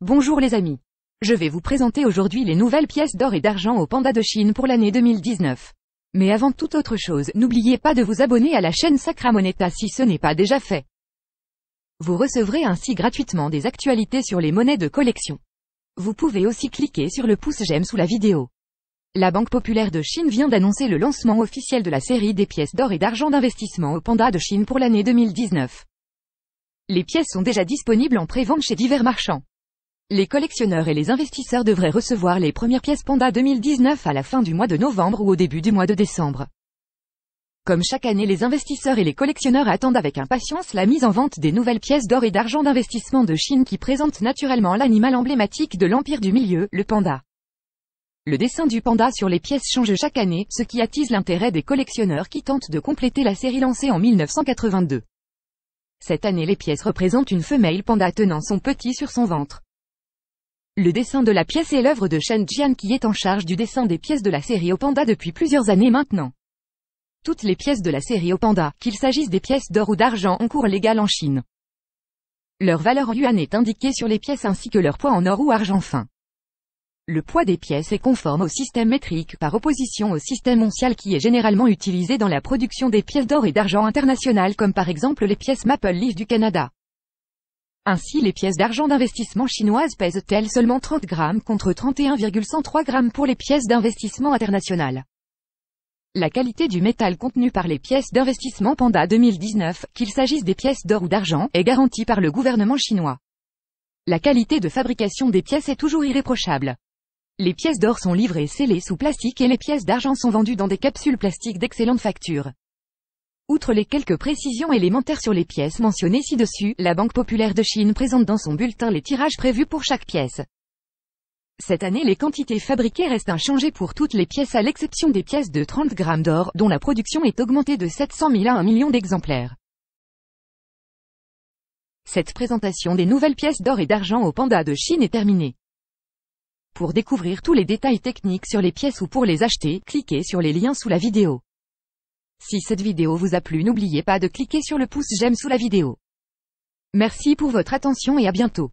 Bonjour les amis. Je vais vous présenter aujourd'hui les nouvelles pièces d'or et d'argent au Panda de Chine pour l'année 2019. Mais avant toute autre chose, n'oubliez pas de vous abonner à la chaîne Sacra Moneta si ce n'est pas déjà fait. Vous recevrez ainsi gratuitement des actualités sur les monnaies de collection. Vous pouvez aussi cliquer sur le pouce j'aime sous la vidéo. La Banque Populaire de Chine vient d'annoncer le lancement officiel de la série des pièces d'or et d'argent d'investissement au Panda de Chine pour l'année 2019. Les pièces sont déjà disponibles en pré-vente chez divers marchands. Les collectionneurs et les investisseurs devraient recevoir les premières pièces Panda 2019 à la fin du mois de novembre ou au début du mois de décembre. Comme chaque année les investisseurs et les collectionneurs attendent avec impatience la mise en vente des nouvelles pièces d'or et d'argent d'investissement de Chine qui présentent naturellement l'animal emblématique de l'empire du milieu, le panda. Le dessin du panda sur les pièces change chaque année, ce qui attise l'intérêt des collectionneurs qui tentent de compléter la série lancée en 1982. Cette année les pièces représentent une femelle panda tenant son petit sur son ventre. Le dessin de la pièce est l'œuvre de Shen Jian qui est en charge du dessin des pièces de la série Opanda depuis plusieurs années maintenant. Toutes les pièces de la série Opanda, qu'il s'agisse des pièces d'or ou d'argent en cours légal en Chine. Leur valeur en yuan est indiquée sur les pièces ainsi que leur poids en or ou argent fin. Le poids des pièces est conforme au système métrique par opposition au système oncial qui est généralement utilisé dans la production des pièces d'or et d'argent internationales comme par exemple les pièces Maple Leaf du Canada. Ainsi les pièces d'argent d'investissement chinoises pèsent-elles seulement 30 grammes contre 31,103 grammes pour les pièces d'investissement internationales. La qualité du métal contenu par les pièces d'investissement Panda 2019, qu'il s'agisse des pièces d'or ou d'argent, est garantie par le gouvernement chinois. La qualité de fabrication des pièces est toujours irréprochable. Les pièces d'or sont livrées scellées sous plastique et les pièces d'argent sont vendues dans des capsules plastiques d'excellente facture. Outre les quelques précisions élémentaires sur les pièces mentionnées ci-dessus, la Banque populaire de Chine présente dans son bulletin les tirages prévus pour chaque pièce. Cette année les quantités fabriquées restent inchangées pour toutes les pièces à l'exception des pièces de 30 grammes d'or, dont la production est augmentée de 700 000 à 1 million d'exemplaires. Cette présentation des nouvelles pièces d'or et d'argent au panda de Chine est terminée. Pour découvrir tous les détails techniques sur les pièces ou pour les acheter, cliquez sur les liens sous la vidéo. Si cette vidéo vous a plu n'oubliez pas de cliquer sur le pouce j'aime sous la vidéo. Merci pour votre attention et à bientôt.